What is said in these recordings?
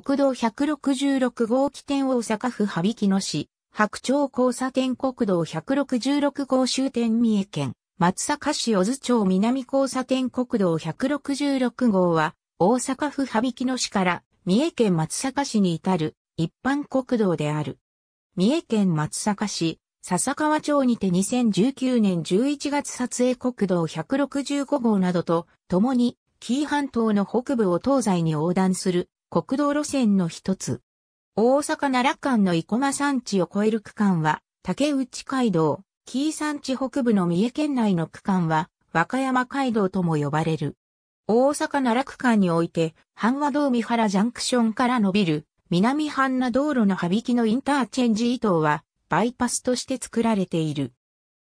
国道166号起点大阪府羽曳野市、白鳥交差点国道166号終点三重県、松阪市小津町南交差点国道166号は、大阪府羽曳野市から三重県松阪市に至る一般国道である。三重県松阪市、笹川町にて2019年11月撮影国道165号などと、共に紀伊半島の北部を東西に横断する国道路線の一つ。大阪奈良間の生駒山地を越える区間は、竹内街道、紀伊山地北部の三重県内の区間は、和歌山街道とも呼ばれる。大阪奈良区間において、阪和道三原ジャンクションから伸びる、南半那道路の羽引のインターチェンジ伊藤は、バイパスとして作られている。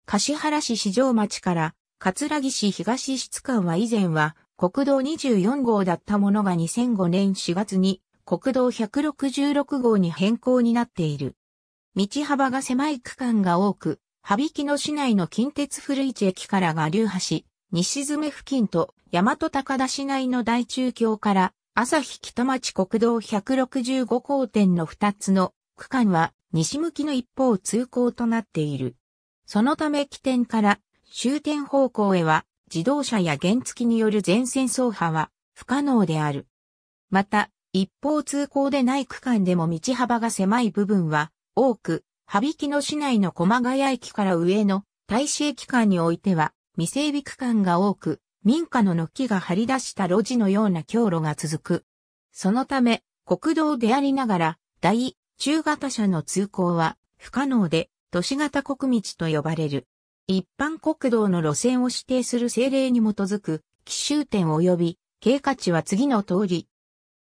橿原市市場町から、葛城市東室間は以前は、国道24号だったものが2005年4月に国道166号に変更になっている。道幅が狭い区間が多く、羽曳野市内の近鉄古市駅から我流橋、西詰付近と大和高田市内の大中京から朝日北町国道165号店の2つの区間は西向きの一方通行となっている。そのため起点から終点方向へは自動車や原付による全線走破は不可能である。また、一方通行でない区間でも道幅が狭い部分は多く、羽曳野市内の駒谷駅から上の大使駅間においては未整備区間が多く、民家の軒が張り出した路地のような経路が続く。そのため、国道でありながら、大、中型車の通行は不可能で、都市型国道と呼ばれる。一般国道の路線を指定する政令に基づく、奇襲点及び経過値は次の通り。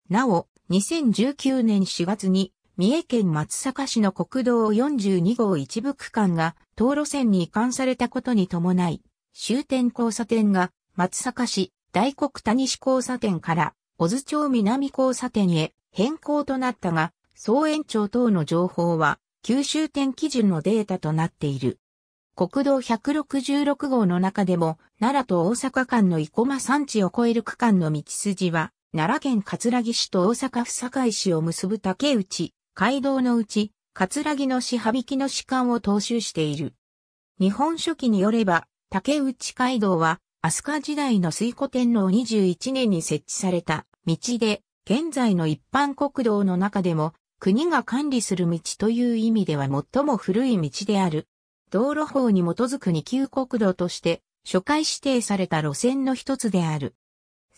なお、2019年4月に、三重県松阪市の国道42号一部区間が、道路線に移管されたことに伴い、終点交差点が、松阪市、大黒谷市交差点から、小津町南交差点へ変更となったが、総延長等の情報は、九州点基準のデータとなっている。国道166号の中でも、奈良と大阪間の生駒山地を越える区間の道筋は、奈良県葛城市と大阪府堺市を結ぶ竹内、街道のうち、葛城の市羽引の市間を踏襲している。日本書紀によれば、竹内街道は、飛鳥時代の水古天皇21年に設置された道で、現在の一般国道の中でも、国が管理する道という意味では最も古い道である。道路法に基づく二級国道として初回指定された路線の一つである。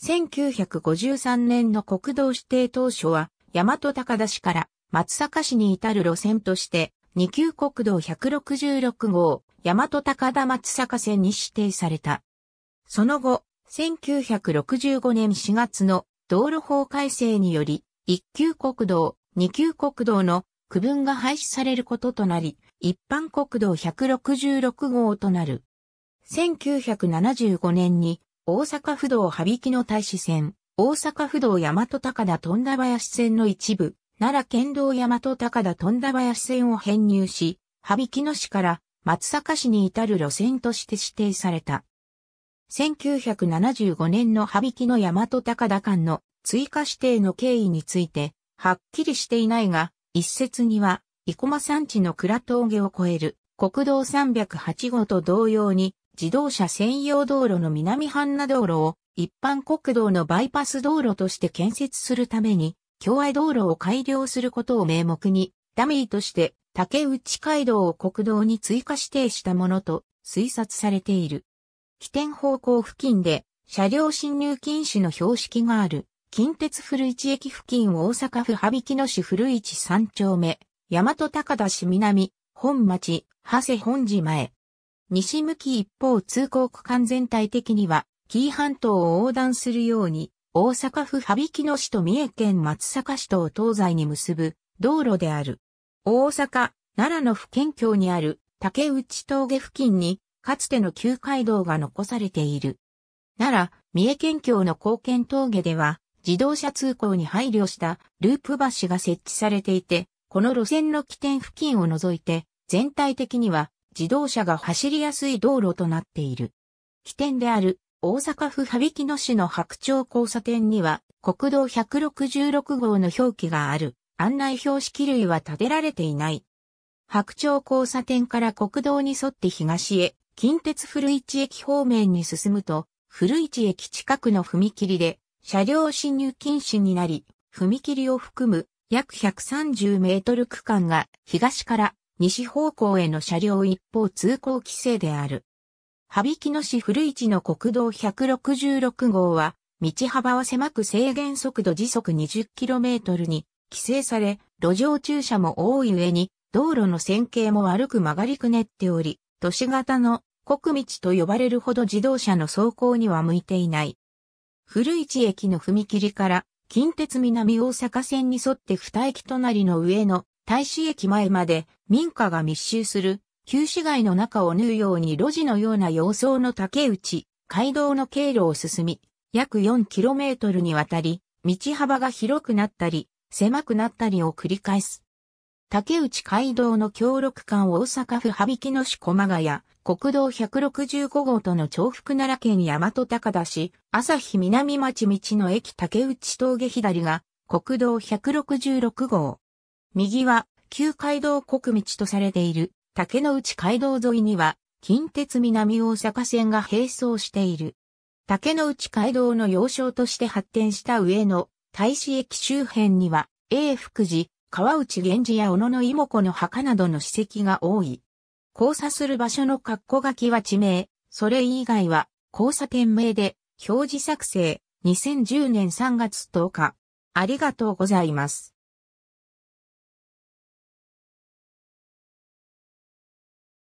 1953年の国道指定当初は、大和高田市から松阪市に至る路線として、二級国道166号、大和高田松阪線に指定された。その後、1965年4月の道路法改正により、一級国道、二級国道の区分が廃止されることとなり、一般国道166号となる。1975年に大阪府道羽曳の大使線、大阪府道大和高田富田林線の一部、奈良県道大和高田富田林線を編入し、羽曳野市から松阪市に至る路線として指定された。1975年の羽曳野大和高田間の追加指定の経緯について、はっきりしていないが、一説には、生駒山地の倉峠を越える国道308号と同様に自動車専用道路の南半那道路を一般国道のバイパス道路として建設するために、境愛道路を改良することを名目に、ダミーとして竹内街道を国道に追加指定したものと推察されている。起点方向付近で車両進入禁止の標識がある近鉄古市駅付近大阪府羽曳野市古市三丁目大和高田市南、本町、長谷本寺前。西向き一方通行区間全体的には、紀伊半島を横断するように、大阪府羽曳野市と三重県松阪市とを東西に結ぶ道路である。大阪、奈良の府県境にある竹内峠付近に、かつての旧街道が残されている。奈良、三重県境の高県峠では、自動車通行に配慮したループ橋が設置されていて、この路線の起点付近を除いて、全体的には自動車が走りやすい道路となっている。起点である大阪府羽曳野市の白鳥交差点には国道166号の表記がある案内標識類は建てられていない。白鳥交差点から国道に沿って東へ近鉄古市駅方面に進むと古市駅近くの踏切で車両進入禁止になり、踏切を含む約130メートル区間が東から西方向への車両一方通行規制である。羽曳野市古市の国道166号は、道幅は狭く制限速度時速 20km に規制され、路上駐車も多い上に、道路の線形も悪く曲がりくねっており、都市型の国道と呼ばれるほど自動車の走行には向いていない。古市駅の踏切から近鉄南大阪線に沿って二駅隣の上野、大使駅前まで民家が密集する旧市街の中を縫うように路地のような様相の竹内、街道の経路を進み、約 4km にわたり、道幅が広くなったり、狭くなったりを繰り返す。竹内街道の協力館大阪府羽曳野市駒ヶ谷、国道165号との重複奈良県大和高田市、朝日南町道の駅竹内峠左が、国道166号。右は、旧街道国道とされている、竹内街道沿いには、近鉄南大阪線が並走している。竹内街道の要衝として発展した上野、大使駅周辺には、永福寺、川内源氏や小野の妹子の墓などの史跡が多い。交差する場所の括弧書きは地名、それ以外は交差点名で表示作成2010年3月10日。ありがとうございます。